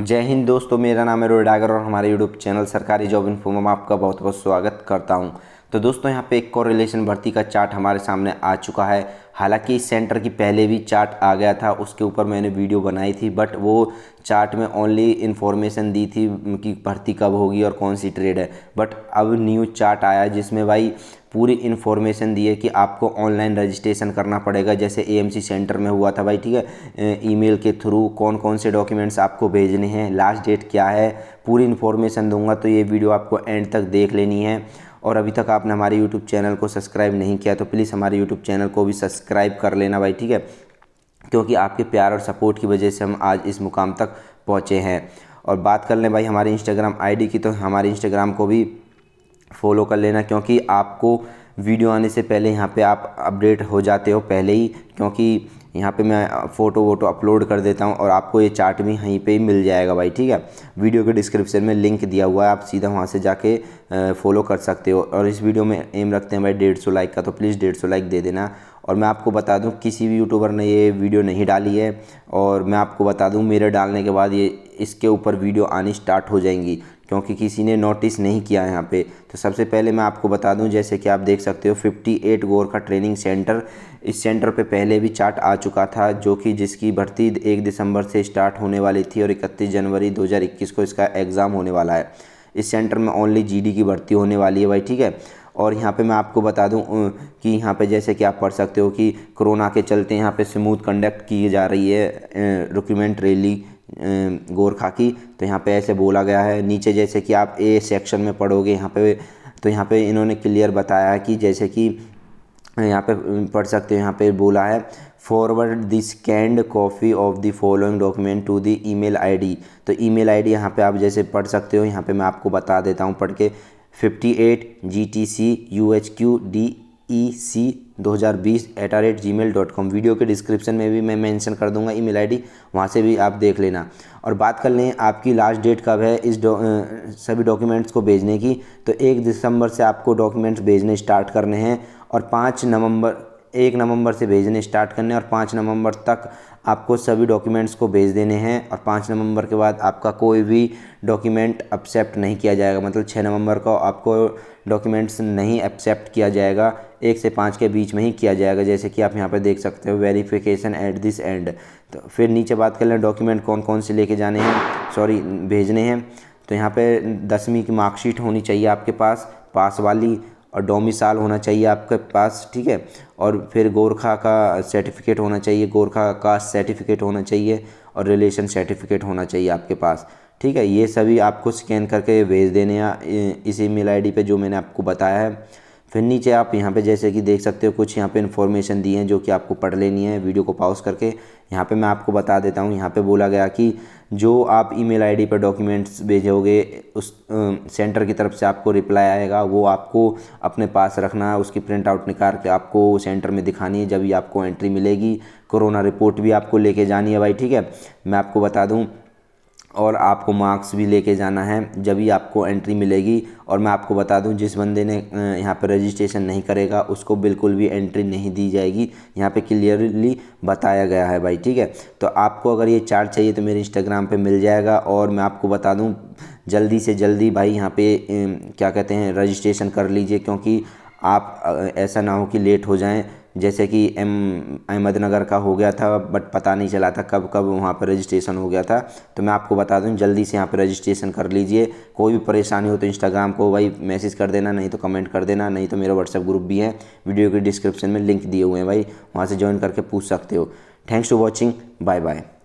जय हिंद दोस्तों मेरा नाम है रोहित डागर और हमारे YouTube channel Sarkari job info में आपका बहुत बहुत स्वागत करता हूँ तो दोस्तों यहाँ पे एक रिलेशन भर्ती का चार्ट हमारे सामने आ चुका है हालांकि इस सेंटर की पहले भी चार्ट आ गया था उसके ऊपर मैंने वीडियो बनाई थी बट वो चार्ट में ओनली इन्फॉर्मेशन दी थी कि भर्ती कब होगी और कौन सी ट्रेड है बट अब न्यू चार्ट आया जिसमें भाई पूरी इन्फॉर्मेशन दी है कि आपको ऑनलाइन रजिस्ट्रेशन करना पड़ेगा जैसे ए सेंटर में हुआ था भाई ठीक है ईमेल के थ्रू कौन कौन से डॉक्यूमेंट्स आपको भेजने हैं लास्ट डेट क्या है पूरी इन्फॉर्मेशन दूंगा तो ये वीडियो आपको एंड तक देख लेनी है और अभी तक आपने हमारे यूट्यूब चैनल को सब्सक्राइब नहीं किया तो प्लीज़ हमारे यूट्यूब चैनल को भी सब्सक्राइब कर लेना भाई ठीक है क्योंकि आपके प्यार और सपोर्ट की वजह से हम आज इस मुकाम तक पहुँचे हैं और बात कर लें भाई हमारे इंस्टाग्राम आईडी की तो हमारे इंस्टाग्राम को भी फॉलो कर लेना क्योंकि आपको वीडियो आने से पहले यहाँ पे आप अपडेट हो जाते हो पहले ही क्योंकि यहाँ पे मैं फ़ोटो वोटो अपलोड कर देता हूँ और आपको ये चार्ट भी यहीं पे ही मिल जाएगा भाई ठीक है वीडियो के डिस्क्रिप्शन में लिंक दिया हुआ है आप सीधा वहाँ से जाके फॉलो कर सकते हो और इस वीडियो में एम रखते हैं भाई डेढ़ सौ लाइक का तो प्लीज़ डेढ़ सौ लाइक दे देना और मैं आपको बता दूँ किसी भी यूट्यूबर ने ये वीडियो नहीं डाली है और मैं आपको बता दूँ मेरे डालने के बाद ये इसके ऊपर वीडियो आनी स्टार्ट हो जाएंगी क्योंकि किसी ने नोटिस नहीं किया यहाँ पे तो सबसे पहले मैं आपको बता दूं जैसे कि आप देख सकते हो 58 गोरखा ट्रेनिंग सेंटर इस सेंटर पे पहले भी चार्ट आ चुका था जो कि जिसकी भर्ती एक दिसंबर से स्टार्ट होने वाली थी और इकतीस जनवरी 2021 को इसका एग्ज़ाम होने वाला है इस सेंटर में ओनली जी की भर्ती होने वाली है भाई ठीक है और यहाँ पे मैं आपको बता दूँ कि यहाँ पे जैसे कि आप पढ़ सकते हो कि कोरोना के चलते यहाँ पे स्मूथ कंडक्ट की जा रही है रिक्रूटमेंट रैली गोरखा की तो यहाँ पे ऐसे बोला गया है नीचे जैसे कि आप ए सेक्शन में पढ़ोगे यहाँ पे तो यहाँ पे इन्होंने क्लियर बताया कि जैसे कि यहाँ पे पढ़ सकते हो यहाँ पे बोला है forward the scanned copy of the following document to the email ID तो ईमेल आईडी यहाँ पर आप जैसे पढ़ सकते हो यहाँ पर मैं आपको बता देता हूँ पढ़ के fifty eight G T C U H Q D E e C दो हज़ार बीस एट आ rate gmail dot com video के डिस्क्रिप्शन में भी मैं मेंशन कर दूंगा ईमेल आईडी वहाँ से भी आप देख लेना और बात कर लें आपकी लास्ट डेट कब है इस डौ, सभी डॉक्यूमेंट्स को भेजने की तो एक दिसंबर से आपको डॉक्यूमेंट्स भेजने स्टार्ट करने हैं और पाँच नवंबर एक नवंबर से भेजने स्टार्ट करने और पाँच नवंबर तक आपको सभी डॉक्यूमेंट्स को भेज देने हैं और पाँच नवंबर के बाद आपका कोई भी डॉक्यूमेंट एक्सेप्ट नहीं किया जाएगा मतलब छः नवंबर को आपको डॉक्यूमेंट्स नहीं एक्सेप्ट किया जाएगा एक से पाँच के बीच में ही किया जाएगा जैसे कि आप यहाँ पर देख सकते हो वेरीफिकेशन एट दिस एंड तो फिर नीचे बात कर लें डॉक्यूमेंट कौन कौन से लेके जाने हैं सॉरी भेजने हैं तो यहाँ पर दसवीं की मार्कशीट होनी चाहिए आपके पास पास वाली और डोमिसाल होना चाहिए आपके पास ठीक है और फिर गोरखा का सर्टिफिकेट होना चाहिए गोरखा का सर्टिफिकेट होना चाहिए और रिलेशन सर्टिफिकेट होना चाहिए आपके पास ठीक है ये सभी आपको स्कैन करके भेज देने इसी इस ईमेल आईडी पे जो मैंने आपको बताया है फिर नीचे आप यहाँ पे जैसे कि देख सकते हो कुछ यहाँ पे इन्फॉर्मेशन दी है जो कि आपको पढ़ लेनी है वीडियो को पॉज करके यहाँ पे मैं आपको बता देता हूँ यहाँ पे बोला गया कि जो आप ईमेल आईडी पर डॉक्यूमेंट्स भेजोगे उस सेंटर की तरफ से आपको रिप्लाई आएगा वो आपको अपने पास रखना है उसकी प्रिंट आउट निकाल के आपको सेंटर में दिखानी है जब ही आपको एंट्री मिलेगी कोरोना रिपोर्ट भी आपको लेके जानी है भाई ठीक है मैं आपको बता दूँ और आपको मार्क्स भी लेके जाना है जब ही आपको एंट्री मिलेगी और मैं आपको बता दूं जिस बंदे ने यहाँ पर रजिस्ट्रेशन नहीं करेगा उसको बिल्कुल भी एंट्री नहीं दी जाएगी यहाँ पे क्लियरली बताया गया है भाई ठीक है तो आपको अगर ये चार्ट चाहिए तो मेरे इंस्टाग्राम पे मिल जाएगा और मैं आपको बता दूँ जल्दी से जल्दी भाई यहाँ पर क्या कहते हैं रजिस्ट्रेशन कर लीजिए क्योंकि आप ऐसा ना हो कि लेट हो जाएँ जैसे कि एम अहमदनगर का हो गया था बट पता नहीं चला था कब कब वहाँ पर रजिस्ट्रेशन हो गया था तो मैं आपको बता दूँ जल्दी से यहाँ पर रजिस्ट्रेशन कर लीजिए कोई भी परेशानी हो तो इंस्टाग्राम को भाई मैसेज कर देना नहीं तो कमेंट कर देना नहीं तो मेरा व्हाट्सअप ग्रुप भी है वीडियो के डिस्क्रिप्शन में लिंक दिए हुए हैं भाई वहाँ से ज्वाइन करके पूछ सकते हो thanks to watching bye bye